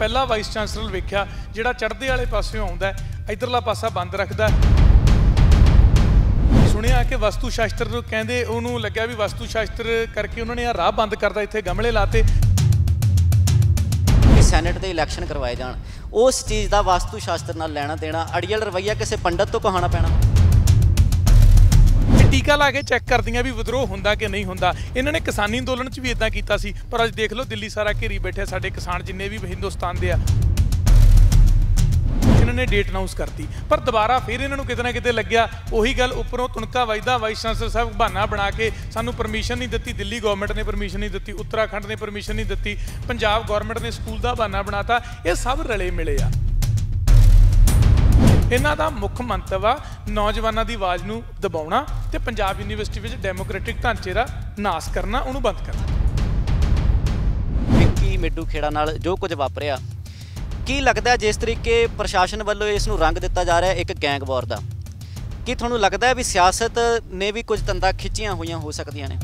ਪਹਿਲਾ vice chancellor ਵੇਖਿਆ ਜਿਹੜਾ ਚੜ੍ਹਦੇ ਵਾਲੇ ਪਾਸਿਓਂ ਆਉਂਦਾ ਇਧਰਲਾ ਪਾਸਾ ਬੰਦ ਰੱਖਦਾ ਸੁਣਿਆ ਕਿ ਵਸਤੂ ਸ਼ਾਸਤਰ ਨੂੰ ਕਹਿੰਦੇ ਉਹਨੂੰ ਲੱਗਿਆ ਵੀ ਵਸਤੂ ਸ਼ਾਸਤਰ ਕਰਕੇ ਉਹਨਾਂ ਨੇ ਆ ਰਾਹ ਬੰਦ ਕਰਦਾ ਇੱਥੇ ਗਮਲੇ ਲਾਤੇ ਸੈਨੇਟ ਦੇ ਇਲੈਕਸ਼ਨ ਕਰਵਾਏ ਜਾਣ ਉਸ ਚੀਜ਼ ਦਾ ਵਸਤੂ ਸ਼ਾਸਤਰ ਨਾਲ ਲੈਣਾ ਦੇਣਾ ਅੜੀਅਲ ਰਵਈਆ ਕਿਸੇ ਪੰਡਤ ਤੋਂ ਕਹਾਣਾ ਪੈਣਾ ਟੀਕਾ ਲਾ ਕੇ ਚੈੱਕ ਕਰਦੀਆਂ ਵੀ ਵਿਦਰੋਹ ਹੁੰਦਾ ਕਿ ਨਹੀਂ ਹੁੰਦਾ ਇਹਨਾਂ ਨੇ ਕਿਸਾਨੀ ਅੰਦੋਲਨ 'ਚ ਵੀ ਇਦਾਂ ਕੀਤਾ ਸੀ ਪਰ ਅੱਜ ਦੇਖ ਲਓ ਦਿੱਲੀ ਸਾਰਾ ਘੇਰੀ ਬੈਠੇ ਸਾਡੇ ਕਿਸਾਨ ਜਿੰਨੇ ਵੀ ਹਿੰਦੁਸਤਾਨ ਦੇ ਆ ਇਹਨਾਂ ਨੇ ਡੇਟ ਅਨਾਉਂਸ ਕਰਤੀ ਪਰ ਦੁਬਾਰਾ ਫਿਰ ਇਹਨਾਂ ਨੂੰ ਕਿਤੇ ਨਾ ਕਿਤੇ ਲੱਗਿਆ ਉਹੀ ਗੱਲ ਉੱਪਰੋਂ ਤੁਣਕਾ ਵਜਦਾ ਵਾਈਸ ਚਾਂਸਲਰ ਸਾਹਿਬ ਬਹਾਨਾ ਬਣਾ ਕੇ ਸਾਨੂੰ ਪਰਮਿਸ਼ਨ ਨਹੀਂ ਦਿੱਤੀ ਦਿੱਲੀ ਗਵਰਨਮੈਂਟ ਨੇ ਪਰਮਿਸ਼ਨ ਨਹੀਂ ਦਿੱਤੀ ਉੱਤਰਾਖੰਡ ਨੇ ਪਰਮਿਸ਼ਨ ਨਹੀਂ ਦਿੱਤੀ ਪੰਜਾਬ ਗਵਰਨਮੈਂਟ ਨੇ ਸਕੂਲ ਦਾ ਬਹਾਨਾ ਬਣਾਤਾ ਇਹ ਸਭ ਰਲੇ ਮਿਲੇ ਆ ਇਹਨਾਂ ਦਾ ਮੁੱਖ ਮੰਤਵ ਆ ਨੌਜਵਾਨਾਂ ਦੀ ਆਵਾਜ਼ ਨੂੰ ਦਬਾਉਣਾ ਤੇ ਪੰਜਾਬ ਯੂਨੀਵਰਸਿਟੀ ਵਿੱਚ ਡੈਮੋਕ੍ਰੈਟਿਕ ਢਾਂਚੇ ਦਾ ਨਾਸ ਕਰਨਾ ਉਹਨੂੰ ਬੰਦ ਕਰਨਾ ਕੀ ਮਿੱਡੂ ਖੇੜਾ ਨਾਲ ਜੋ ਕੁਝ ਵਾਪਰਿਆ ਕੀ ਲੱਗਦਾ ਜਿਸ ਤਰੀਕੇ ਪ੍ਰਸ਼ਾਸਨ ਵੱਲੋਂ ਇਸ ਨੂੰ ਰੰਗ ਦਿੱਤਾ ਜਾ ਰਿਹਾ ਇੱਕ ਗੈਂਗ ਵਾਰ ਦਾ ਕੀ ਤੁਹਾਨੂੰ ਲੱਗਦਾ ਹੈ ਵੀ ਸਿਆਸਤ ਨੇ ਵੀ ਕੁਝ ਤੰਦਾ ਖਿੱਚੀਆਂ ਹੋਈਆਂ ਹੋ ਸਕਦੀਆਂ ਨੇ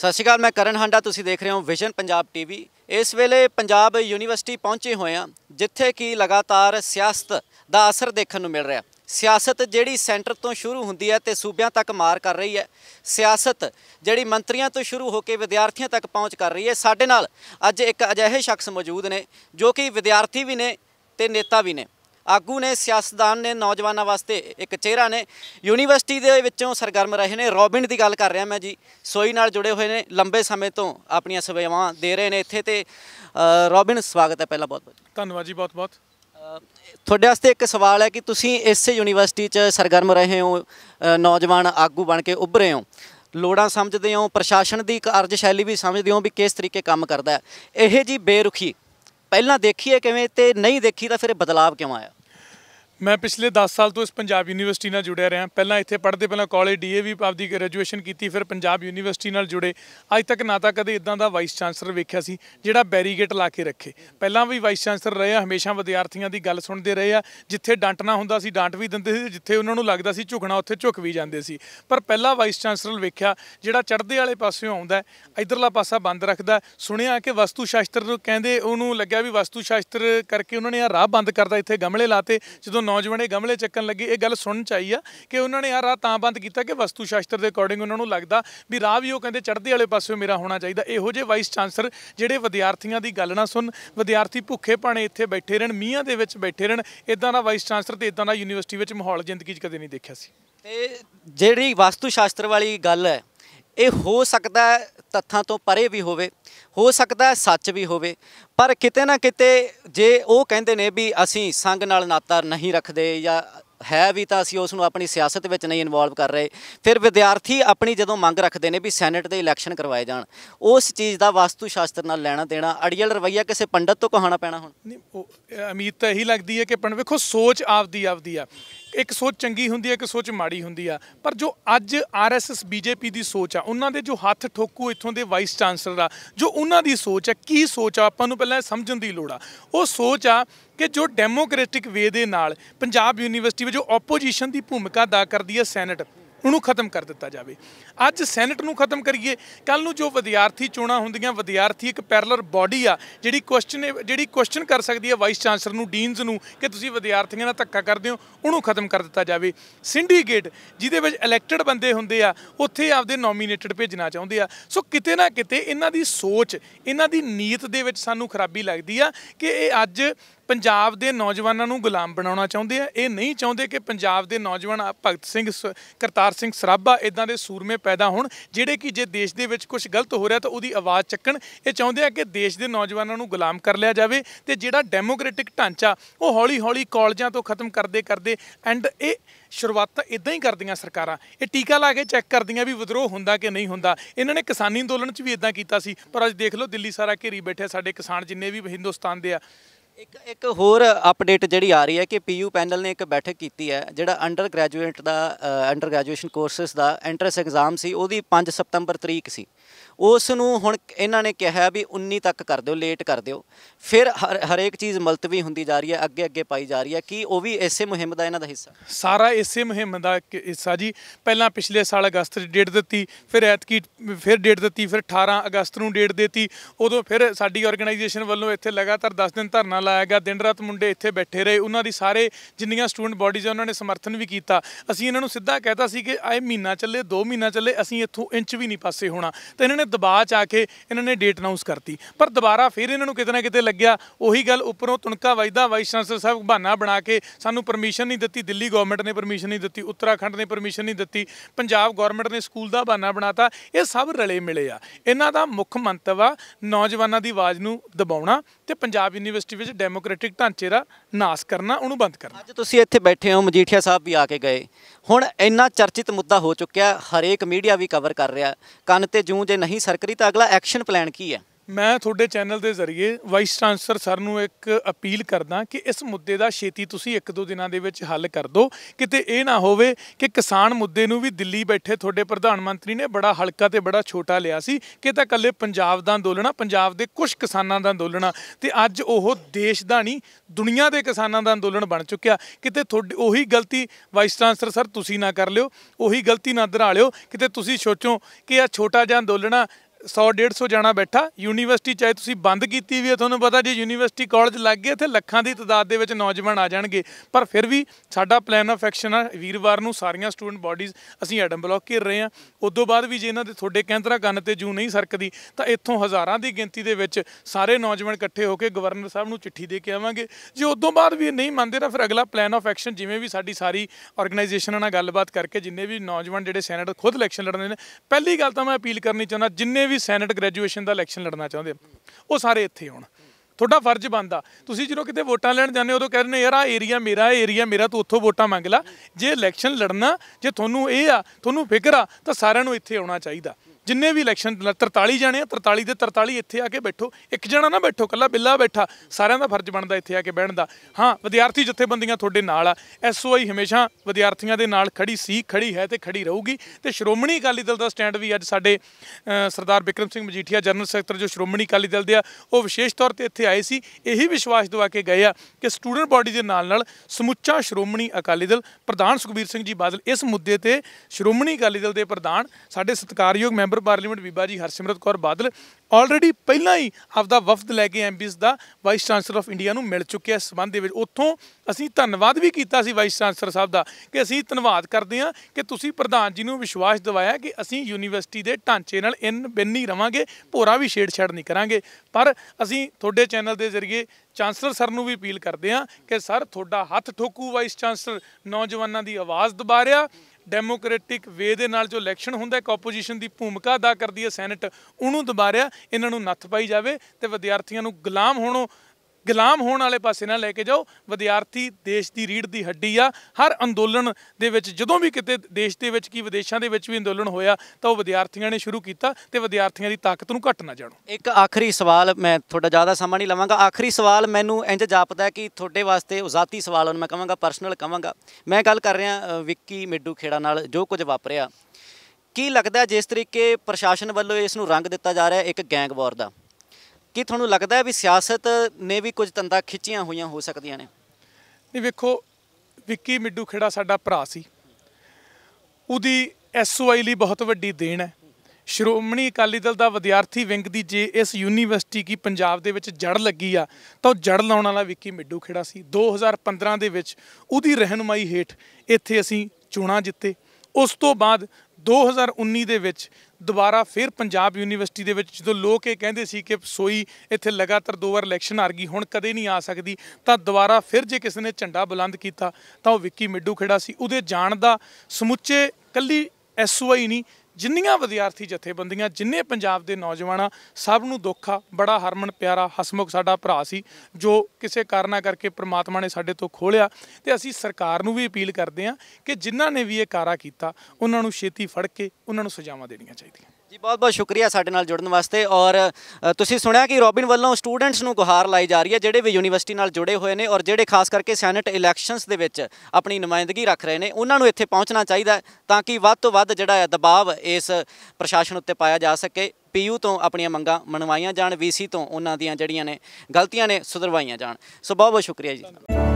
ਸਤਿ ਸ਼੍ਰੀ ਅਕਾਲ ਮੈਂ ਕਰਨ ਹਾਂਡਾ ਤੁਸੀਂ ਦੇਖ ਰਹੇ ਹੋ ਵਿਜ਼ਨ ਪੰਜਾਬ ਟੀਵੀ ਇਸ ਵੇਲੇ ਪੰਜਾਬ ਯੂਨੀਵਰਸਿਟੀ ਪਹੁੰਚੇ ਹੋਏ ਆ ਜਿੱਥੇ ਕਿ ਲਗਾਤਾਰ ਸਿਆਸਤ ਦਾ ਅਸਰ ਦੇਖਣ ਨੂੰ ਮਿਲ ਰਿਹਾ ਸਿਆਸਤ ਜਿਹੜੀ ਸੈਂਟਰ ਤੋਂ ਸ਼ੁਰੂ ਹੁੰਦੀ ਹੈ ਤੇ ਸੂਬਿਆਂ ਤੱਕ ਮਾਰ ਕਰ ਰਹੀ ਹੈ ਸਿਆਸਤ ਜਿਹੜੀ ਮੰਤਰੀਆਂ ਤੋਂ ਸ਼ੁਰੂ ਹੋ ਕੇ ਵਿਦਿਆਰਥੀਆਂ ਤੱਕ ਪਹੁੰਚ ਕਰ ਰਹੀ ਹੈ ਸਾਡੇ ਨਾਲ ਅੱਜ ਇੱਕ ਅਜਿਹੇ ਸ਼ਖਸ ਮੌਜੂਦ ਨੇ ਜੋ ਕਿ ਵਿਦਿਆਰਥੀ ਵੀ ਨੇ ਤੇ ਨੇਤਾ ਵੀ ਨੇ ਆਗੂ ਨੇ ਸਿਆਸਤਦਾਨ ਨੇ ਨੌਜਵਾਨਾਂ ਵਾਸਤੇ ਇੱਕ ਚਿਹਰਾ ਨੇ ਯੂਨੀਵਰਸਿਟੀ ਦੇ ਵਿੱਚੋਂ ਸਰਗਰਮ ਰਹੇ ਨੇ ਰੋਬਿਨ ਦੀ ਗੱਲ ਕਰ ਰਿਹਾ ਮੈਂ ਜੀ ਸੋਈ ਨਾਲ ਜੁੜੇ ਹੋਏ ਨੇ ਲੰਬੇ ਸਮੇਂ ਤੋਂ ਆਪਣੀਆਂ ਸੇਵਾਵਾਂ ਦੇ ਰਹੇ ਨੇ ਇੱਥੇ ਤੇ ਰੋਬਿਨ ਸਵਾਗਤ ਹੈ ਪਹਿਲਾਂ ਬਹੁਤ ਬਹੁਤ ਧੰਨਵਾਦ ਜੀ ਬਹੁਤ ਬਹੁਤ ਤੁਹਾਡੇ ਵਾਸਤੇ ਇੱਕ ਸਵਾਲ ਹੈ ਕਿ ਤੁਸੀਂ ਇਸੇ ਯੂਨੀਵਰਸਿਟੀ 'ਚ ਸਰਗਰਮ ਰਹੇ ਹੋ ਨੌਜਵਾਨ ਆਗੂ ਬਣ ਕੇ ਉੱਭਰੇ ਹੋ ਲੋੜਾਂ ਸਮਝਦੇ ਹੋ ਪ੍ਰਸ਼ਾਸਨ ਦੀ ਸ਼ੈਲੀ ਵੀ ਸਮਝਦੇ ਹੋ ਵੀ ਕਿਸ ਤਰੀਕੇ ਕੰਮ ਕਰਦਾ ਹੈ ਇਹ ਜੀ ਬੇਰੁਖੀ ਪਹਿਲਾਂ ਦੇਖੀਏ ਕਿਵੇਂ ਤੇ ਨਹੀਂ ਦੇਖੀ ਤਾਂ ਫਿਰ ਬਦਲਾਅ ਕਿਉਂ ਆਇਆ ਮੈਂ ਪਿਛਲੇ 10 ਸਾਲ ਤੋਂ ਇਸ ਪੰਜਾਬ ਯੂਨੀਵਰਸਿਟੀ ਨਾਲ ਜੁੜਿਆ ਰਿਹਾ ਪਹਿਲਾਂ ਇੱਥੇ ਪੜ੍ਹਦੇ ਪਹਿਲਾਂ ਕਾਲਜ ਡੀਏਵੀ ਆਪਦੀ ਗ੍ਰੈਜੂਏਸ਼ਨ ਕੀਤੀ ਫਿਰ ਪੰਜਾਬ ਯੂਨੀਵਰਸਿਟੀ ਨਾਲ ਜੁੜੇ ਅੱਜ ਤੱਕ ਨਾ ਤਾਂ ਕਦੇ ਇਦਾਂ ਦਾ ਵਾਈਸ ਚਾਂਸਲਰ ਵੇਖਿਆ ਸੀ ਜਿਹੜਾ ਬੈਰੀਗੇਟ ਲਾ ਕੇ ਰੱਖੇ ਪਹਿਲਾਂ ਵੀ ਵਾਈਸ ਚਾਂਸਲਰ ਰਹੇ ਆ ਹਮੇਸ਼ਾ ਵਿਦਿਆਰਥੀਆਂ ਦੀ ਗੱਲ ਸੁਣਦੇ ਰਹੇ ਆ ਜਿੱਥੇ ਡਾਂਟਣਾ ਹੁੰਦਾ ਸੀ ਡਾਂਟ ਵੀ ਦਿੰਦੇ ਸੀ ਜਿੱਥੇ ਉਹਨਾਂ ਨੂੰ ਲੱਗਦਾ ਸੀ ਝੁਕਣਾ ਉੱਥੇ ਝੁਕ ਵੀ ਜਾਂਦੇ ਸੀ ਪਰ ਪਹਿਲਾ ਵਾਈਸ ਚਾਂਸਲਰ ਵੇਖਿਆ ਜਿਹੜਾ ਚੜ੍ਹਦੇ ਵਾਲੇ ਪਾਸਿਓਂ ਆਉਂਦਾ ਇਧਰਲਾ ਪਾਸਾ ਬੰਦ ਰੱਖਦਾ ਸੁਣਿਆ ਕਿ ਵਸਤੂ ਸ਼ਾਸਤਰ ਕਹਿੰਦੇ ਉਹਨੂੰ ਲੱਗਿਆ ਵੀ ਵਸਤੂ ਸ਼ਾਸਤਰ ਕਰਕੇ ਉਹਨਾਂ ਨੇ ਆ ਰਾਹ ਬੰਦ ਕਰਦਾ ਇੱਥੇ ਗਮਲੇ ਲਾਤੇ ਜਦੋਂ ਨੌਜਵਾਨ ਇਹ ਗਮਲੇ ਚੱਕਣ ਲੱਗੇ ਇਹ ਗੱਲ ਸੁਣਨ ਚਾਹੀ ਆ ਕਿ ਉਹਨਾਂ ਨੇ ਆ ਰਾਹ ਤਾਂ ਬੰਦ ਕੀਤਾ ਕਿ ਵਸਤੂ ਸ਼ਾਸਤਰ ਦੇ ਅਕੋਰਡਿੰਗ ਉਹਨਾਂ ਨੂੰ ਲੱਗਦਾ ਵੀ ਰਾਹ ਵੀ ਉਹ ਕਹਿੰਦੇ ਚੜ੍ਹਦੇ ਵਾਲੇ ਪਾਸੇ ਮੇਰਾ ਹੋਣਾ ਚਾਹੀਦਾ ਇਹੋ ਜੇ ਵਾਈਸ ਚਾਂਸਲਰ ਜਿਹੜੇ ਵਿਦਿਆਰਥੀਆਂ ਦੀ ਗੱਲ ਨਾ ਸੁਣ ਵਿਦਿਆਰਥੀ ਭੁੱਖੇ ਪਾਣੇ ਇੱਥੇ ਬੈਠੇ ਰਹਿਣ ਮੀਆਂ ਦੇ ਵਿੱਚ ਬੈਠੇ ਰਹਿਣ ਇਦਾਂ ਦਾ ਵਾਈਸ ਚਾਂਸਲਰ ਤੇ ਇਦਾਂ ਦਾ ਯੂਨੀਵਰਸਿਟੀ ਵਿੱਚ ਮਾਹੌਲ ਜ਼ਿੰਦਗੀ 'ਚ ਕਦੇ ਨਹੀਂ ਦੇਖਿਆ ਸੀ ਤੇ ਜਿਹੜੀ ਵਸਤੂ ਸ਼ਾਸਤਰ ਵਾਲੀ ਗੱਲ ਹੈ ਇਹ ਹੋ ਸਕਦਾ ਤੱਥਾਂ ਤੋਂ ਪਰੇ ਵੀ ਹੋਵੇ ਹੋ ਸਕਦਾ ਸੱਚ ਵੀ ਹੋਵੇ ਪਰ ਕਿਤੇ ਨਾ ਕਿਤੇ ਜੇ ਉਹ ਕਹਿੰਦੇ ਨੇ ਵੀ ਅਸੀਂ ਸੰਗ ਨਾਲ ਨਾਤਾ ਨਹੀਂ ਰੱਖਦੇ ਜਾਂ ਹੈ ਵੀ ਤਾਂ ਅਸੀਂ ਉਸ ਨੂੰ ਆਪਣੀ ਸਿਆਸਤ ਵਿੱਚ ਨਹੀਂ ਇਨਵੋਲਵ ਕਰ ਰਹੇ ਫਿਰ ਵਿਦਿਆਰਥੀ ਆਪਣੀ ਜਦੋਂ ਮੰਗ ਰੱਖਦੇ ਨੇ ਵੀ ਸੈਨੇਟ ਦੇ ਇਲੈਕਸ਼ਨ ਕਰਵਾਏ ਜਾਣ ਉਸ ਚੀਜ਼ ਦਾ ਵਾਸਤੂ ਸ਼ਾਸਤਰ ਨਾਲ ਲੈਣਾ ਦੇਣਾ ਅੜੀਅਲ ਰਵਈਆ ਕਿਸੇ ਪੰਡਤ ਤੋਂ ਕਹਾਣਾ ਪੈਣਾ ਹੁਣ ਨਹੀਂ ਉਮੀਦ ਤਾਂ ਇਹੀ ਲੱਗਦੀ ਹੈ ਕਿ ਪੰਡ ਵੇਖੋ ਸੋਚ ਆਪਦੀ ਆਪਦੀ ਆ ਇੱਕ ਸੋਚ ਚੰਗੀ ਹੁੰਦੀ ਹੈ ਇੱਕ ਸੋਚ ਮਾੜੀ ਹੁੰਦੀ ਆ ਪਰ ਜੋ ਅੱਜ ਆਰਐਸਐਸ ਬੀਜੇਪੀ ਦੀ ਸੋਚ ਆ ਉਹਨਾਂ ਦੇ ਜੋ ਹੱਥ ਠੋਕੂ ਇੱਥੋਂ ਦੇ ਵਾਈਸ ਚਾਂਸਲਰ ਆ ਜੋ ਉਹਨਾਂ ਦੀ ਸੋਚ ਆ ਕੀ ਸੋਚ ਆ ਆਪਾਂ ਨੂੰ ਪਹਿਲਾਂ ਸਮਝਣ ਦੀ ਲੋੜ ਆ ਉਹ ਸੋਚ ਆ ਕਿ ਜੋ ਡੈਮੋਕ੍ਰੈਟਿਕ ਵੇ ਦੇ ਨਾਲ ਪੰਜਾਬ ਯੂਨੀਵਰਸਿਟੀ ਵਿੱਚ ਜੋ ਆਪੋਜੀਸ਼ਨ ਦੀ ਭੂਮਿਕਾ ਅਦਾ ਕਰਦੀ ਹੈ ਸੈਨੇਟ ਉਹਨੂੰ ਖਤਮ ਕਰ ਦਿੱਤਾ ਜਾਵੇ ਅੱਜ ਸੈਨੇਟ ਨੂੰ ਖਤਮ ਕਰੀਏ ਕੱਲ ਨੂੰ ਜੋ ਵਿਦਿਆਰਥੀ ਚੋਣਾਂ ਹੁੰਦੀਆਂ ਵਿਦਿਆਰਥੀ ਇੱਕ ਪੈਰਲਰ ਬਾਡੀ ਆ ਜਿਹੜੀ ਕੁਐਸਚਨ ਜਿਹੜੀ ਕੁਐਸਚਨ ਕਰ ਸਕਦੀ ਹੈ ਵਾਈਸ ਚਾਂਸਲਰ ਨੂੰ ਡੀਨਸ ਨੂੰ ਕਿ ਤੁਸੀਂ ਵਿਦਿਆਰਥੀਆਂ ਨਾਲ ਧੱਕਾ ਕਰਦੇ ਹੋ ਉਹਨੂੰ ਖਤਮ ਕਰ ਦਿੱਤਾ ਜਾਵੇ ਸਿੰਡੀਕੇਟ ਜਿਹਦੇ ਵਿੱਚ ਇਲੈਕਟਡ ਬੰਦੇ ਹੁੰਦੇ ਆ ਉੱਥੇ ਆਪਦੇ ਨੋਮੀਨੇਟਡ ਭੇਜਣਾ ਚਾਹੁੰਦੇ ਆ ਸੋ ਕਿਤੇ ਨਾ ਕਿਤੇ ਇਹਨਾਂ ਦੀ ਸੋਚ ਇਹਨਾਂ ਦੀ ਨੀਅਤ ਦੇ ਵਿੱਚ ਸਾਨੂੰ ਖਰਾਬੀ ਲੱਗਦੀ ਆ ਕਿ ਇਹ ਅੱਜ ਪੰਜਾਬ ਦੇ ਨੌਜਵਾਨਾਂ ਨੂੰ ਗੁਲਾਮ ਬਣਾਉਣਾ ਚਾਹੁੰਦੇ ਆ ਇਹ ਨਹੀਂ ਚਾਹੁੰਦੇ ਕਿ ਪੰਜਾਬ ਦੇ ਨੌਜਵਾਨ ਭਗਤ ਸਿੰਘ ਕਰਤਾਰ ਸਿੰਘ ਸਰਾਭਾ ਇਦਾਂ ਦੇ ਸੂਰਮੇ ਪੈਦਾ ਹੋਣ ਜਿਹੜੇ ਕਿ ਜੇ ਦੇਸ਼ ਦੇ ਵਿੱਚ ਕੁਝ ਗਲਤ ਹੋ ਰਿਹਾ ਤਾਂ ਉਹਦੀ ਆਵਾਜ਼ ਚੱਕਣ ਇਹ ਚਾਹੁੰਦੇ ਆ ਕਿ ਦੇਸ਼ ਦੇ ਨੌਜਵਾਨਾਂ ਨੂੰ ਗੁਲਾਮ ਕਰ ਲਿਆ ਜਾਵੇ ਤੇ ਜਿਹੜਾ ਡੈਮੋਕ੍ਰੈਟਿਕ ਢਾਂਚਾ ਉਹ ਹੌਲੀ-ਹੌਲੀ ਕਾਲਜਾਂ ਤੋਂ ਖਤਮ ਕਰਦੇ ਕਰਦੇ ਐਂਡ ਇਹ ਸ਼ੁਰੂਆਤ ਤਾਂ ਇਦਾਂ ਹੀ ਕਰਦੀਆਂ ਸਰਕਾਰਾਂ ਇਹ ਟੀਕਾ ਲਾ ਕੇ ਚੈੱਕ ਕਰਦੀਆਂ ਵੀ ਵਿਦਰੋਹ ਹੁੰਦਾ ਕਿ ਨਹੀਂ ਹੁੰਦਾ ਇਹਨਾਂ ਨੇ ਕਿਸਾਨੀ ਅੰਦੋਲਨ 'ਚ ਵੀ ਇਦਾਂ ਕੀਤਾ ਸੀ ਪਰ ਅੱਜ ਦੇਖ ਲਓ ਦਿੱਲੀ ਸਾਰਾ ਘੇਰੀ ਬੈਠੇ ਸਾਡੇ ਕਿਸਾਨ ਜਿੰਨੇ ਵੀ ਹਿੰਦੁਸਤਾਨ ਦੇ ਆ ਇੱਕ ਇੱਕ ਹੋਰ ਅਪਡੇਟ ਜਿਹੜੀ ਆ ਰਹੀ ਹੈ ਕਿ ਪੀਯੂ ਪੈਨਲ ਨੇ ਇੱਕ ਬੈਠਕ ਕੀਤੀ ਹੈ ਜਿਹੜਾ ਅੰਡਰ ਗ੍ਰੈਜੂਏਟ ਦਾ ਅੰਡਰ ਗ੍ਰੈਜੂਏਸ਼ਨ ਕੋਰਸਸ ਦਾ ਐਂਟਰੈਂਸ ਐਗਜ਼ਾਮ ਸੀ ਉਹਦੀ 5 ਸਤੰਬਰ ਤਰੀਕ ਸੀ ਉਸ ਨੂੰ ਹੁਣ ਇਹਨਾਂ ਨੇ ਕਿਹਾ ਵੀ 19 ਤੱਕ ਕਰ ਦਿਓ ਲੇਟ ਕਰ ਦਿਓ ਫਿਰ ਹਰੇਕ ਚੀਜ਼ ਮਲਤਵੀ ਹੁੰਦੀ ਜਾ ਰਹੀ ਹੈ ਅੱਗੇ ਅੱਗੇ ਪਾਈ ਜਾ ਰਹੀ ਹੈ ਕਿ ਉਹ ਵੀ ਇਸੇ ਮੁਹਿੰਮ ਦਾ ਇਹਨਾਂ ਦਾ ਹਿੱਸਾ ਸਾਰਾ ਇਸੇ ਮੁਹਿੰਮ ਦਾ ਹਿੱਸਾ ਜੀ ਪਹਿਲਾਂ ਪਿਛਲੇ ਸਾਲ ਅਗਸਤ ਦੀ ਡੇਟ ਦਿੱਤੀ ਫਿਰ ਐਤਕੀ ਫਿਰ ਡੇਟ ਦਿੱਤੀ ਫਿਰ 18 ਅਗਸਤ ਨੂੰ ਡੇਟ ਦਿੱਤੀ ਉਦੋਂ ਫਿਰ ਸਾਡੀ ਆਰਗੇਨਾਈਜੇਸ਼ਨ ਵੱਲੋਂ ਇੱਥੇ ਲਗਾਤਾਰ 10 ਦਿਨ ਧਰਨਾ ਲਾਇਆ ਗਿਆ ਦਿਨ ਰਾਤ ਮੁੰਡੇ ਇੱਥੇ ਬੈਠੇ ਰਹੇ ਉਹਨਾਂ ਦੀ ਸਾਰੇ ਜਿੰਨੀਆਂ ਸਟੂਡੈਂਟ ਬਾਡੀਜ਼ ਉਹਨਾਂ ਨੇ ਸਮਰਥਨ ਵੀ ਕੀਤਾ ਅਸੀਂ ਇਹਨਾਂ ਨੂੰ ਸਿੱਧਾ ਕਹਿਤਾ ਸੀ ਕਿ ਆਏ ਮਹੀਨਾ ਚੱਲੇ 2 ਮਹੀਨਾ ਚੱਲੇ ਅਸੀਂ ਇੱਥੋਂ ਇੰਚ ਵੀ ਨਹੀਂ ਪਾਸੇ ਹੋਣਾ ਤਾਂ ਇਹਨਾਂ ਨੇ ਦਬਾਅ ਚ ਆ ਕੇ ਇਹਨਾਂ ਨੇ ਡੇਟ ਅਨਾਉਂਸ ਕਰਤੀ ਪਰ ਦੁਬਾਰਾ ਫਿਰ ਇਹਨਾਂ ਨੂੰ ਕਿਤੇ ਨਾ ਕਿਤੇ ਲੱਗਿਆ ਉਹੀ ਗੱਲ ਉੱਪਰੋਂ ਤੁਣਕਾ ਵਜਦਾ ਵਾਈਸ ਚਾਂਸਲਰ ਸਾਹਿਬ ਬਹਾਨਾ ਬਣਾ ਕੇ ਸਾਨੂੰ ਪਰਮਿਸ਼ਨ ਨਹੀਂ ਦਿੱਤੀ ਦਿੱਲੀ ਗਵਰਨਮੈਂਟ ਨੇ ਪਰਮਿਸ਼ਨ ਨਹੀਂ ਦਿੱਤੀ ਉੱਤਰਾਖੰਡ ਨੇ ਪਰਮਿਸ਼ਨ ਨਹੀਂ ਦਿੱਤੀ ਪੰਜਾਬ ਗਵਰਨਮੈਂਟ ਨੇ ਸਕੂਲ ਦਾ ਬਹਾਨਾ ਬਣਾਤਾ ਇਹ ਸਭ ਰਲੇ ਮਿਲੇ ਆ ਇਹਨਾਂ ਦਾ ਮੁੱਖ ਮੰਤਵ ਆ ਨੌਜਵਾਨਾਂ ਦੀ ਆਵਾਜ਼ ਨੂੰ ਦਬਾਉਣਾ ਤੇ ਪੰਜਾਬ ਯੂਨੀਵਰਸਿਟੀ ਵਿੱਚ ਡੈਮੋਕ੍ਰੈਟਿਕ ਢਾਂਚੇ ਦਾ ਨਾਸ ਕਰਨਾ ਉਹਨੂੰ ਬੰਦ ਕਰਨਾ ਅੱਜ ਤੁਸੀਂ ਇੱਥੇ ਬੈਠੇ ਹੋ ਮਜੀਠੀਆ ਸਾਹਿਬ ਵੀ ਆ ਕੇ ਗਏ ਹੁਣ ਇੰਨਾ ਚਰਚਿਤ ਮੁੱਦਾ ਹੋ ਚੁੱਕਿਆ ਹਰੇਕ ਮੀਡੀਆ ਵੀ ਕਵਰ ਕਰ ਰਿਹਾ ਕੰਨ ਤੇ ਜੂੰ ਜੇ ਨਹੀਂ ਸਰਕਰੀ ਤਾਂ ਅਗਲਾ ਐਕਸ਼ਨ ਪਲਾਨ ਕੀ ਹੈ ਮੈਂ ਤੁਹਾਡੇ ਚੈਨਲ ਦੇ ਜ਼ਰੀਏ ਵਾਈਸ ਚਾਂਸਲਰ ਸਰ ਨੂੰ ਇੱਕ ਅਪੀਲ ਕਰਦਾ ਕਿ ਇਸ ਮੁੱਦੇ ਦਾ ਛੇਤੀ ਤੁਸੀਂ ਇੱਕ ਦੋ ਦਿਨਾਂ ਦੇ ਵਿੱਚ ਹੱਲ ਕਰ ਦਿਓ ਕਿਤੇ ਇਹ ਨਾ ਹੋਵੇ ਕਿ ਕਿਸਾਨ ਮੁੱਦੇ ਨੂੰ ਵੀ ਦਿੱਲੀ ਬੈਠੇ ਤੁਹਾਡੇ ਪ੍ਰਧਾਨ ਮੰਤਰੀ ਨੇ ਬੜਾ ਹਲਕਾ ਤੇ ਬੜਾ ਛੋਟਾ ਲਿਆ ਸੀ ਕਿ ਤਾਂ ਕੱਲੇ ਪੰਜਾਬ ਦਾ ਅੰਦੋਲਨ ਆ ਪੰਜਾਬ ਦੇ ਕੁਝ ਕਿਸਾਨਾਂ ਦਾ ਅੰਦੋਲਨ ਆ ਤੇ ਅੱਜ ਉਹ ਦੇਸ਼ ਦਾ ਨਹੀਂ ਦੁਨੀਆ ਦੇ ਕਿਸਾਨਾਂ ਦਾ ਅੰਦੋਲਨ ਬਣ ਚੁੱਕਿਆ ਕਿਤੇ ਤੁਹਾਡੀ ਉਹੀ ਗਲਤੀ ਵਾਈਸ ਚਾਂਸਲਰ ਸਰ ਤੁਸੀਂ ਨਾ ਕਰ ਲਿਓ ਉਹੀ ਗਲਤੀ ਨਾ ਦਰਾ ਲਿਓ ਕਿਤੇ ਤੁਸੀਂ ਸੋਚੋ ਕਿ ਆ ਛੋਟਾ ਜਿਹਾ ਅੰਦੋਲਨ ਆ 100 150 ਜਾਣਾ ਬੈਠਾ ਯੂਨੀਵਰਸਿਟੀ ਚਾਹੇ ਤੁਸੀਂ ਬੰਦ ਕੀਤੀ ਵੀ ਹੈ ਤੁਹਾਨੂੰ ਪਤਾ ਜੇ ਯੂਨੀਵਰਸਿਟੀ ਕਾਲਜ ਲੱਗ ਗਏ ਇੱਥੇ ਲੱਖਾਂ ਦੀ ਤਦਾਦ ਦੇ ਵਿੱਚ ਨੌਜਵਾਨ ਆ ਜਾਣਗੇ ਪਰ ਫਿਰ ਵੀ ਸਾਡਾ ਪਲਾਨ ਆਫ ਐਕਸ਼ਨ ਆ ਵੀਰਵਾਰ ਨੂੰ ਸਾਰੀਆਂ ਸਟੂਡੈਂਟ ਬਾਡੀਜ਼ ਅਸੀਂ ਐਡਮ ਬਲੌਕ ਕਰ ਰਹੇ ਹਾਂ ਤੋਂ ਬਾਅਦ ਵੀ ਜੇ ਇਹਨਾਂ ਦੇ ਤੁਹਾਡੇ ਕੈਂਦਰਾ ਕੰਨ ਤੇ ਜੂ ਨਹੀਂ ਸਰਕਦੀ ਤਾਂ ਇੱਥੋਂ ਹਜ਼ਾਰਾਂ ਦੀ ਗਿਣਤੀ ਦੇ ਵਿੱਚ ਸਾਰੇ ਨੌਜਵਾਨ ਇਕੱਠੇ ਹੋ ਕੇ ਗਵਰਨਰ ਸਾਹਿਬ ਨੂੰ ਚਿੱਠੀ ਦੇ ਕੇ ਆਵਾਂਗੇ ਜੇ ਉਸ ਤੋਂ ਬਾਅਦ ਵੀ ਨਹੀਂ ਮੰਨਦੇ ਤਾਂ ਫਿਰ ਅਗਲਾ ਪਲਾਨ ਆਫ ਐਕਸ਼ਨ ਜਿਵੇਂ ਵੀ ਸਾਡੀ ਸਾਰੀ ਆਰਗੇਨਾਈਜੇਸ਼ਨ ਨਾਲ ਗੱਲਬਾਤ ਕਰਕੇ ਜਿੰਨੇ ਵੀ ਨੌਜਵਾਨ ਜਿਹੜੇ ਸੈਨੇਟਰ ਖੁਦ ਇਲੈਕਸ਼ਨ ਲੜਨੇ ਨੇ ਪਹਿਲੀ ਗੱਲ ਤਾਂ ਮੈਂ ਅਪੀਲ ਕਰਨੀ ਚਾਹੁੰਦਾ ਜਿੰਨੇ ਵੀ ਸੈਨੇਟ ਗ੍ਰੈਜੂਏਸ਼ਨ ਦਾ ਇਲੈਕਸ਼ਨ ਲੜਨਾ ਚਾਹੁੰਦੇ ਉਹ ਸਾਰੇ ਇੱਥੇ ਆਉਣ ਤੁਹਾਡਾ ਫਰਜ਼ ਬਣਦਾ ਤੁਸੀਂ ਜਦੋਂ ਕਿਤੇ ਵੋਟਾਂ ਲੈਣ ਜਾਂਦੇ ਉਦੋਂ ਕਹਿੰਦੇ ਯਾਰ ਆ ਏਰੀਆ ਮੇਰਾ ਏਰੀਆ ਮੇਰਾ ਤੂੰ ਉੱਥੋਂ ਵੋਟਾਂ ਮੰਗ ਲੈ ਜੇ ਇਲੈਕਸ਼ਨ ਲੜਨਾ ਜੇ ਤੁਹਾਨੂੰ ਇਹ ਆ ਤੁਹਾਨੂੰ ਫਿਕਰ ਆ ਤਾਂ ਸਾਰਿਆਂ ਨੂੰ ਇੱਥੇ ਆਉਣਾ ਚਾਹੀਦਾ ਜਿੰਨੇ ਵੀ ਇਲੈਕਸ਼ਨ 43 ਜਾਣੇ ਆ 43 ਦੇ 43 ਇੱਥੇ ਆ ਕੇ ਬੈਠੋ ਇੱਕ ਜਣਾ ਨਾ ਬੈਠੋ ਕੱਲਾ ਬਿੱਲਾ ਬੈਠਾ ਸਾਰਿਆਂ ਦਾ ਫਰਜ਼ ਬਣਦਾ ਇੱਥੇ ਆ ਕੇ ਬਹਿਣ ਦਾ ਹਾਂ ਵਿਦਿਆਰਥੀ ਜਥੇਬੰਦੀਆਂ ਤੁਹਾਡੇ ਨਾਲ ਆ ਐਸਓਆਈ ਹਮੇਸ਼ਾ ਵਿਦਿਆਰਥੀਆਂ ਦੇ ਨਾਲ ਖੜੀ ਸੀ ਖੜੀ ਹੈ ਤੇ ਖੜੀ ਰਹੂਗੀ ਤੇ ਸ਼੍ਰੋਮਣੀ ਅਕਾਲੀ ਦਲ ਦਾ ਸਟੈਂਡ ਵੀ ਅੱਜ ਸਾਡੇ ਸਰਦਾਰ ਬਿਕਰਮ ਸਿੰਘ ਮਜੀਠੀਆ ਜਨਰਲ ਸੈਕਟਰ ਜੋ ਸ਼੍ਰੋਮਣੀ ਅਕਾਲੀ ਦਲ ਦੇ ਆ ਉਹ ਵਿਸ਼ੇਸ਼ ਤੌਰ ਤੇ ਇੱਥੇ ਆਏ ਸੀ ਇਹੀ ਵਿਸ਼ਵਾਸ ਦਿਵਾ ਕੇ ਗਏ ਆ ਕਿ ਸਟੂਡੈਂਟ ਬਾਡੀ ਦੇ ਨਾਲ ਨਾਲ ਸਮੁੱਚਾ ਸ਼੍ਰੋਮਣੀ ਅਕਾਲੀ ਦਲ ਪ੍ਰਧਾਨ ਸੁਖਬੀਰ ਸਿੰਘ ਜੀ ਬਾਦਲ ਇਸ ਮੁੱਦੇ ਤੇ ਸ਼੍ਰੋਮਣੀ ਅਕਾਲੀ ਦਲ ਦੇ ਪ੍ਰਧਾਨ ਸਾਡੇ ਸਤਿਕਾਰਯੋਗ ਮੈਂਬਰ ਮੈਂਬਰ ਪਾਰਲੀਮੈਂਟ ਬੀਬਾ ਜੀ ਹਰਸਿਮਰਤ ਕੌਰ ਬਾਦਲ ਆਲਰੇਡੀ ਪਹਿਲਾਂ ਹੀ ਆਪਦਾ ਵਫਦ ਲੈ ਕੇ ਐਮਬੀਸ ਦਾ ਵਾਈਸ ਚਾਂਸਲਰ ਆਫ ਇੰਡੀਆ ਨੂੰ ਮਿਲ ਚੁੱਕਿਆ ਇਸ ਸਬੰਧ ਦੇ ਵਿੱਚ ਉੱਥੋਂ ਅਸੀਂ ਧੰਨਵਾਦ ਵੀ ਕੀਤਾ ਸੀ ਵਾਈਸ ਚਾਂਸਲਰ ਸਾਹਿਬ ਦਾ ਕਿ ਅਸੀਂ ਧੰਨਵਾਦ ਕਰਦੇ ਹਾਂ ਕਿ ਤੁਸੀਂ ਪ੍ਰਧਾਨ ਜੀ ਨੂੰ ਵਿਸ਼ਵਾਸ ਦਿਵਾਇਆ ਕਿ ਅਸੀਂ ਯੂਨੀਵਰਸਿਟੀ ਦੇ ਢਾਂਚੇ ਨਾਲ ਇਨ ਬਿਨ ਰਵਾਂਗੇ ਭੋਰਾ ਵੀ ਛੇੜਛਾੜ ਨਹੀਂ ਕਰਾਂਗੇ ਪਰ ਅਸੀਂ ਤੁਹਾਡੇ ਚੈਨਲ ਦੇ ਜ਼ਰੀਏ ਚਾਂਸਲਰ ਸਰ ਨੂੰ ਵੀ ਅਪੀਲ ਕਰਦੇ ਹਾਂ ਕਿ ਸਰ ਤੁਹਾਡਾ ਹੱਥ ਠੋਕੂ ਵਾਈਸ ਚਾਂਸਲਰ ਨੌਜਵਾਨਾਂ ਦੀ ਆਵਾਜ਼ ਦਬਾਰਿਆ ਡੈਮੋਕ੍ਰੈਟਿਕ ਵੇ ਦੇ ਨਾਲ ਜੋ ਇਲੈਕਸ਼ਨ ਹੁੰਦਾ ਇੱਕ ਆਪੋਜੀਸ਼ਨ ਦੀ ਭੂਮਿਕਾ ਅਦਾ ਕਰਦੀ ਹੈ ਸੈਨੇਟ ਉਹਨੂੰ ਦੁਬਾਰਾ ਇਹਨਾਂ ਨੂੰ ਨੱਥ ਪਾਈ ਜਾਵੇ ਤੇ ਵਿਦਿਆਰਥੀਆਂ ਨੂੰ ਗੁਲਾਮ ਹੋਣੋਂ ਗੁਲਾਮ ਹੋਣ ਵਾਲੇ ਪਾਸੇ ਨਾ ਲੈ ਕੇ ਜਾਓ ਵਿਦਿਆਰਥੀ ਦੇਸ਼ ਦੀ ਰੀੜ ਦੀ ਹੱਡੀ ਆ ਹਰ ਅੰਦੋਲਨ ਦੇ ਵਿੱਚ ਜਦੋਂ ਵੀ ਕਿਤੇ ਦੇਸ਼ ਦੇ ਵਿੱਚ ਕੀ ਵਿਦੇਸ਼ਾਂ ਦੇ ਵਿੱਚ ਵੀ ਅੰਦੋਲਨ ਹੋਇਆ ਤਾਂ ਉਹ ਵਿਦਿਆਰਥੀਆਂ ਨੇ ਸ਼ੁਰੂ ਕੀਤਾ ਤੇ ਵਿਦਿਆਰਥੀਆਂ ਦੀ ਤਾਕਤ ਨੂੰ ਘਟ ਨਾ ਜਾਣੋ ਇੱਕ ਆਖਰੀ ਸਵਾਲ ਮੈਂ ਤੁਹਾਡਾ ਜ਼ਿਆਦਾ ਸਮਾਂ ਨਹੀਂ ਲਵਾਂਗਾ ਆਖਰੀ ਸਵਾਲ ਮੈਨੂੰ ਇੰਜ ਜਾਪਦਾ ਹੈ ਕਿ ਤੁਹਾਡੇ ਵਾਸਤੇ ਉਜ਼ਾਤੀ ਸਵਾਲ ਹੁਣ ਮੈਂ ਕਹਾਂਗਾ ਪਰਸਨਲ ਕਹਾਂਗਾ ਮੈਂ ਗੱਲ ਕਰ ਰਿਹਾ ਵਿੱਕੀ ਮਿੱਡੂ ਖੇੜਾ ਨਾਲ ਜੋ ਕੁਝ ਵਾਪਰਿਆ ਕੀ ਲੱਗਦਾ ਜਿਸ ਤਰੀਕੇ ਪ੍ਰਸ਼ਾਸਨ ਵੱਲੋਂ ਇਸ ਨੂੰ ਰੰਗ ਦਿੱਤਾ ਜਾ ਰਿਹਾ ਇੱਕ ਗੈਂਗ ਵਾਰ ਦਾ ਕੀ ਤੁਹਾਨੂੰ ਲੱਗਦਾ ਹੈ ਵੀ ਸਿਆਸਤ ਨੇ ਵੀ ਕੁਝ ਤੰਦਾ ਖਿੱਚੀਆਂ ਹੋਈਆਂ ਹੋ ਸਕਦੀਆਂ ਨੇ ਨਹੀਂ ਵੇਖੋ ਵਿੱਕੀ ਮਿੱਡੂ ਖੇੜਾ ਸਾਡਾ ਭਰਾ ਸੀ ਉਹਦੀ ਐਸਓਆਈ ਲਈ ਬਹੁਤ ਵੱਡੀ ਦੇਣ ਹੈ ਸ਼੍ਰੋਮਣੀ ਅਕਾਲੀ ਦਲ ਦਾ ਵਿਦਿਆਰਥੀ ਵਿੰਗ ਦੀ ਜੇ ਇਸ ਯੂਨੀਵਰਸਿਟੀ ਕੀ ਪੰਜਾਬ ਦੇ ਵਿੱਚ ਜੜ ਲੱਗੀ ਆ ਤਾਂ ਉਹ ਜੜ ਲਾਉਣ ਵਾਲਾ ਵਿੱਕੀ ਮਿੱਡੂ ਖੇੜਾ ਸੀ 2015 ਦੇ ਵਿੱਚ ਉਹਦੀ ਰਹਿਨਮਾਈ ਹੇਠ ਇੱਥੇ ਅਸੀਂ ਚੋਣਾਂ ਜਿੱਤੇ ਉਸ ਤੋਂ ਬਾਅਦ 2019 ਦੇ ਵਿੱਚ ਦੁਬਾਰਾ ਫਿਰ ਪੰਜਾਬ ਯੂਨੀਵਰਸਿਟੀ ਦੇ ਵਿੱਚ ਜਦੋਂ ਲੋਕ ਇਹ ਕਹਿੰਦੇ ਸੀ ਕਿ ਸੋਈ ਇੱਥੇ ਲਗਾਤਾਰ ਦੋ ਵਾਰ ਇਲੈਕਸ਼ਨ ਹਾਰ ਗਈ ਹੁਣ ਕਦੇ ਨਹੀਂ ਆ ਸਕਦੀ ਤਾਂ ਦੁਬਾਰਾ ਫਿਰ ਜੇ ਕਿਸੇ ਨੇ ਝੰਡਾ ਬੁਲੰਦ ਕੀਤਾ ਤਾਂ ਉਹ ਵਿੱਕੀ ਮਿੱਡੂ ਖੇੜਾ ਸੀ ਉਹਦੇ ਜਾਣ ਦਾ ਸਮੁੱਚੇ ਕੱਲੀ ਐਸਓਆਈ ਨਹੀਂ ਜਿੰਨੀਆਂ ਵਿਦਿਆਰਥੀ ਜਥੇਬੰਦੀਆਂ ਜਿੰਨੇ ਪੰਜਾਬ ਦੇ ਨੌਜਵਾਨਾਂ ਸਭ ਨੂੰ ਦੁੱਖ ਆ ਬੜਾ ਹਰਮਨ ਪਿਆਰਾ ਹਸਮੁਖ ਸਾਡਾ ਭਰਾ ਸੀ ਜੋ ਕਿਸੇ ਕਾਰਨਾ ਕਰਕੇ ਪ੍ਰਮਾਤਮਾ ਨੇ ਸਾਡੇ ਤੋਂ ਖੋਲਿਆ ਤੇ ਅਸੀਂ ਸਰਕਾਰ ਨੂੰ ਵੀ ਅਪੀਲ ਕਰਦੇ ਆ ਕਿ ਜਿਨ੍ਹਾਂ ਨੇ ਵੀ ਇਹ ਕਾਰਾ ਕੀਤਾ ਉਹਨਾਂ ਨੂੰ ਛੇਤੀ ਫੜ ਕੇ ਉਹਨਾਂ ਨੂੰ ਸਜ਼ਾਵਾਂ ਦੇਣੀਆਂ ਚਾਹੀਦੀਆਂ ਜੀ ਬਹੁਤ ਬਹੁਤ ਸ਼ੁਕਰੀਆ ਸਾਡੇ ਨਾਲ ਜੁੜਨ ਵਾਸਤੇ ਔਰ ਤੁਸੀਂ ਸੁਣਿਆ ਕਿ ਰੋਬਿਨ ਵੱਲੋਂ ਸਟੂਡੈਂਟਸ ਨੂੰ ਗੁਹਾਰ ਲਾਈ ਜਾ ਰਹੀ ਹੈ ਜਿਹੜੇ ਵੀ ਯੂਨੀਵਰਸਿਟੀ ਨਾਲ ਜੁੜੇ ਹੋਏ ਨੇ ਔਰ ਜਿਹੜੇ ਖਾਸ ਕਰਕੇ ਸੈਨੇਟ ਇਲੈਕਸ਼ਨਸ ਦੇ ਵਿੱਚ ਆਪਣੀ ਨੁਮਾਇੰਦਗੀ ਰੱਖ ਰਹੇ ਨੇ ਉਹਨਾਂ ਨੂੰ ਇੱਥੇ ਪਹੁੰਚਣਾ ਚਾਹੀਦਾ ਤਾਂ ਕਿ ਵੱਧ ਤੋਂ ਵੱਧ ਜਿਹੜਾ ਹੈ ਦਬਾਅ ਇਸ ਪ੍ਰਸ਼ਾਸਨ ਉੱਤੇ ਪਾਇਆ ਜਾ ਸਕੇ ਪੀਯੂ ਤੋਂ ਆਪਣੀਆਂ ਮੰਗਾਂ ਮਨਵਾਈਆਂ ਜਾਣ ਵੀਸੀ ਤੋਂ ਉਹਨਾਂ ਦੀਆਂ ਜਿਹੜੀਆਂ ਨੇ ਗਲਤੀਆਂ ਨੇ ਸੁਧਰਵਾਈਆਂ ਜਾਣ ਸੋ ਬਹੁਤ ਬਹੁਤ ਸ਼ੁਕਰੀਆ ਜੀ